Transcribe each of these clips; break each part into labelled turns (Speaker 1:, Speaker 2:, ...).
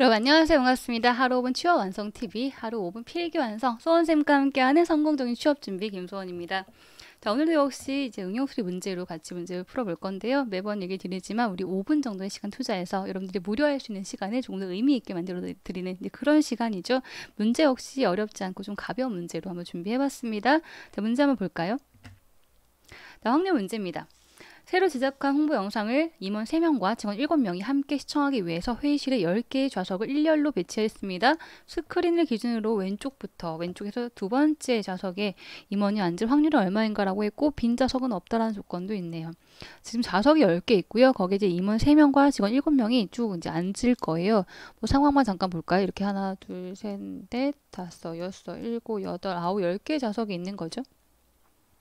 Speaker 1: 여러분 안녕하세요. 반갑습니다. 하루 5분 취업 완성 TV, 하루 5분 필기 완성, 소원쌤과 함께하는 성공적인 취업 준비 김소원입니다. 자, 오늘도 역시 이제 응용수리 문제로 같이 문제를 풀어볼 건데요. 매번 얘기 드리지만 우리 5분 정도의 시간 투자해서 여러분들이 무료 할수 있는 시간을 조금 더 의미 있게 만들어 드리는 그런 시간이죠. 문제 역시 어렵지 않고 좀 가벼운 문제로 한번 준비해봤습니다. 문제 한번 볼까요? 자, 확률 문제입니다. 새로 제작한 홍보 영상을 임원 3명과 직원 7명이 함께 시청하기 위해서 회의실에 10개의 좌석을 일렬로 배치했습니다. 스크린을 기준으로 왼쪽부터 왼쪽에서 두 번째 좌석에 임원이 앉을 확률이 얼마인가라고 했고 빈 좌석은 없다라는 조건도 있네요. 지금 좌석이 10개 있고요. 거기에 이제 임원 3명과 직원 7명이 쭉 이제 앉을 거예요. 뭐 상황만 잠깐 볼까요? 이렇게 하나, 둘, 셋, 넷, 다섯, 여섯, 일곱, 여덟, 아홉, 열개 좌석이 있는 거죠.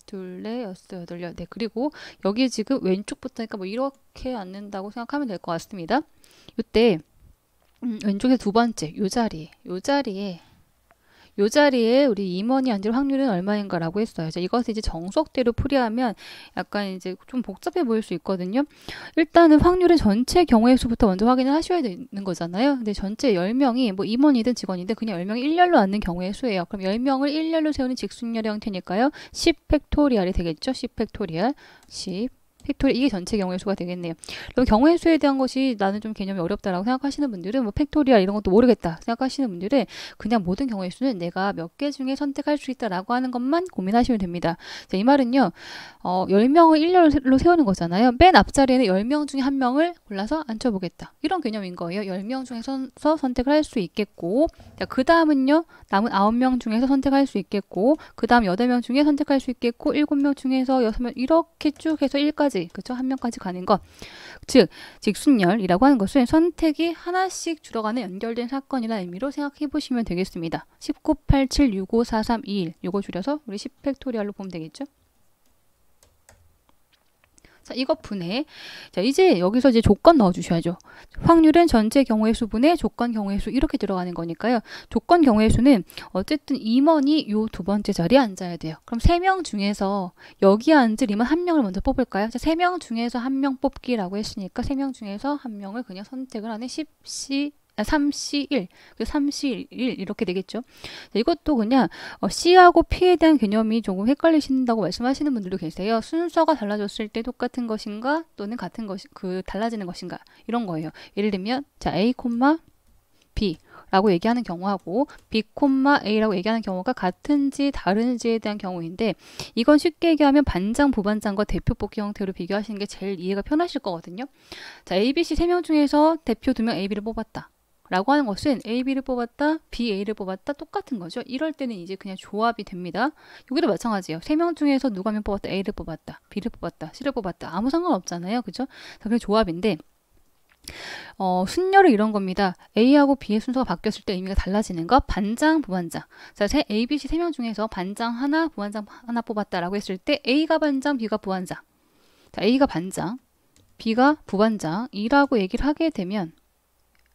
Speaker 1: 둘, 넷, 여섯, 여덟, 열, 네. 그리고 여기 지금 왼쪽부터니까 뭐 이렇게 앉는다고 생각하면 될 것 같습니다. 이때 음, 왼쪽에 두 번째 요 자리, 요 자리에 요 자리에 우리 임원이 앉을 확률은 얼마인가라고 했어요. 이것을 이제 정석대로 풀이하면 약간 이제 좀 복잡해 보일 수 있거든요. 일단은 확률의 전체 경우의 수부터 먼저 확인을 하셔야 되는 거잖아요. 근데 전체 열명이뭐 임원이든 직원이든 그냥 열명이일렬로 앉는 경우의 수예요. 그럼 열명을일렬로 세우는 직순열의 형태니까요. 10 팩토리알이 되겠죠. 10 팩토리알. 10 팩토리 이게 전체 경우의 수가 되겠네요. 그럼 경우의 수에 대한 것이 나는 좀 개념이 어렵다라고 생각하시는 분들은 뭐 팩토리얼 이런 것도 모르겠다 생각하시는 분들은 그냥 모든 경우의 수는 내가 몇 개 중에 선택할 수 있다라고 하는 것만 고민하시면 됩니다. 자, 이 말은요. 어, 10명을 일렬로 세우는 거잖아요. 맨 앞자리에는 10명 중에 한 명을 골라서 앉혀 보겠다. 이런 개념인 거예요. 10명 중에서 선택을 할 수 있겠고 자, 그다음은요. 남은 9명 중에서 선택할 수 있겠고 그다음 8명 중에 선택할 수 있겠고 7명 중에서 6명 이렇게 쭉 해서 1까지 명까지 그렇죠? 한 명까지 가는 것. 즉 직순열이라고 하는 것은 선택이 하나씩 줄어가는 연결된 사건이라 의미로 생각해 보시면 되겠습니다. 19, 8, 7, 6, 5, 4, 3, 2, 1 요거 줄여서 우리 10팩토리얼로 보면 되겠죠? 자, 이것 분해. 자, 이제 여기서 이제 조건 넣어 주셔야죠. 확률은 전체 경우의 수분에 조건 경우의 수 이렇게 들어가는 거니까요. 조건 경우의 수는 어쨌든 임원이 요 두 번째 자리에 앉아야 돼요. 그럼 세 명 중에서 여기에 앉을 임원 한 명을 먼저 뽑을까요? 자, 세 명 중에서 한 명 뽑기라고 했으니까 세 명 중에서 한 명을 그냥 선택을 하는 10, 10 3C1, 아, 3C1 그 이렇게 되겠죠. 이것도 그냥 C하고 어, P에 대한 개념이 조금 헷갈리신다고 말씀하시는 분들도 계세요. 순서가 달라졌을 때 똑같은 것인가 또는 같은 것이 그 달라지는 것인가 이런 거예요. 예를 들면 자 A, B라고 얘기하는 경우하고 B, A라고 얘기하는 경우가 같은지 다른지에 대한 경우인데 이건 쉽게 얘기하면 반장, 부반장과 대표 뽑기 형태로 비교하시는 게 제일 이해가 편하실 거거든요. 자 A, B, C 세 명 중에서 대표 두 명 A, B를 뽑았다. 라고 하는 것은 A, B를 뽑았다, B, A를 뽑았다 똑같은 거죠. 이럴 때는 이제 그냥 조합이 됩니다. 여기도 마찬가지예요. 세 명 중에서 누가 면 뽑았다, A를 뽑았다, B를 뽑았다, C를 뽑았다 아무 상관없잖아요. 그죠? 그게 조합인데 어, 순열은 이런 겁니다. A하고 B의 순서가 바뀌었을 때 의미가 달라지는 것, 반장, 부반장. 자, A, B, C 세 명 중에서 반장 하나, 부반장 하나 뽑았다라고 했을 때 A가 반장, B가 부반장. 자, A가 반장, B가 부반장이라고 얘기를 하게 되면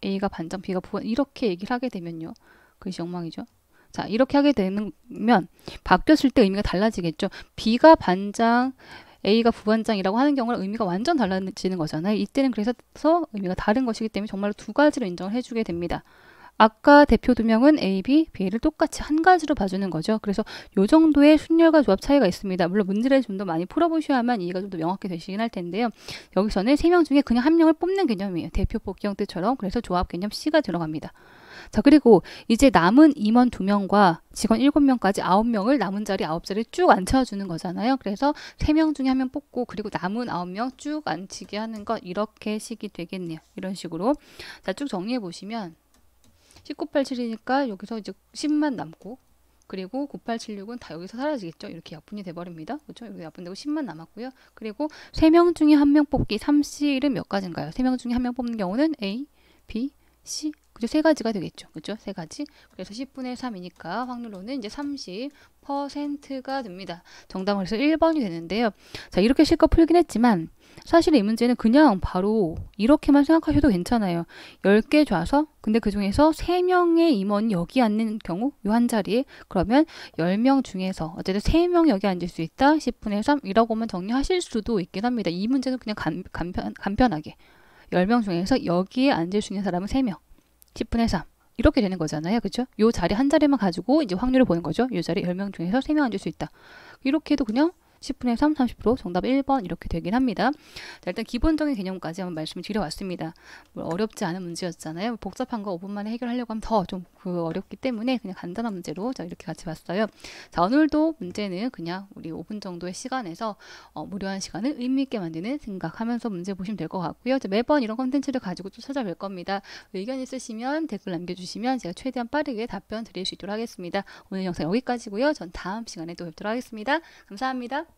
Speaker 1: A가 반장, B가 보완 이렇게 얘기를 하게 되면요. 그것이 엉망이죠. 자 이렇게 하게 되면 바뀌었을 때 의미가 달라지겠죠. B가 반장, A가 부반장이라고 하는 경우는 의미가 완전 달라지는 거잖아요. 이때는 그래서 의미가 다른 것이기 때문에 정말로 두 가지로 인정을 해주게 됩니다. 아까 대표 두 명은 A, B, B를 똑같이 한 가지로 봐주는 거죠. 그래서 요 정도의 순열과 조합 차이가 있습니다. 물론 문제를 좀 더 많이 풀어보셔야만 이해가 좀 더 명확히 되시긴 할 텐데요. 여기서는 세 명 중에 그냥 한 명을 뽑는 개념이에요. 대표 뽑기 형태처럼. 그래서 조합 개념 C가 들어갑니다. 자 그리고 이제 남은 임원 두명과 직원 일곱 명까지 아홉 명을 남은 자리 아홉 자리쭉 앉혀주는 거잖아요. 그래서 세 명 중에 한 명 뽑고 그리고 남은 아홉 명 쭉 앉히게 하는 것 이렇게 식이 되겠네요. 이런 식으로 자쭉 정리해 보시면 19, 8, 7이니까 여기서 이제 10만 남고 그리고 9876은 다 여기서 사라지겠죠. 이렇게 약분이 돼버립니다. 그렇죠? 여기 약분되고 10만 남았고요. 그리고 3명 중에 1명 뽑기 3 c 1은몇 가지인가요? 3명 중에 1명 뽑는 경우는 A, B, C 그죠? 세 가지가 되겠죠. 그죠? 세 가지. 그래서 10분의 3이니까 확률로는 이제 30%가 됩니다. 정답은 그래서 1번이 되는데요. 자, 이렇게 실컷 풀긴 했지만 사실 이 문제는 그냥 바로 이렇게만 생각하셔도 괜찮아요. 10개 좌서, 근데 그 중에서 3명의 임원이 여기 앉는 경우, 요한 자리에, 그러면 10명 중에서 어쨌든 3명 여기 앉을 수 있다, 10분의 3이라고만 정리하실 수도 있긴 합니다. 이 문제는 그냥 간, 간편, 간편하게. 열명 중에서 여기에 앉을 수 있는 사람은 세명1 0분의 3. 이렇게 되는 거잖아요. 그렇죠? 요 자리 한 자리만 가지고 이제 확률을 보는 거죠. 요 자리 열 명 중에서 세 명 앉을 수 있다. 이렇게 해도 그냥 10분의 3, 30% 정답 1번 이렇게 되긴 합니다. 자, 일단 기본적인 개념까지 한번 말씀을 드려왔습니다. 뭐 어렵지 않은 문제였잖아요. 뭐 복잡한 거 5분 만에 해결하려고 하면 더 좀 그 어렵기 때문에 그냥 간단한 문제로 자, 이렇게 같이 봤어요. 자, 오늘도 문제는 그냥 우리 5분 정도의 시간에서 어, 무료한 시간을 의미있게 만드는 생각하면서 문제 보시면 될 것 같고요. 자, 매번 이런 컨텐츠를 가지고 또 찾아뵐 겁니다. 의견 있으시면 댓글 남겨주시면 제가 최대한 빠르게 답변 드릴 수 있도록 하겠습니다. 오늘 영상 여기까지고요. 전 다음 시간에 또 뵙도록 하겠습니다. 감사합니다.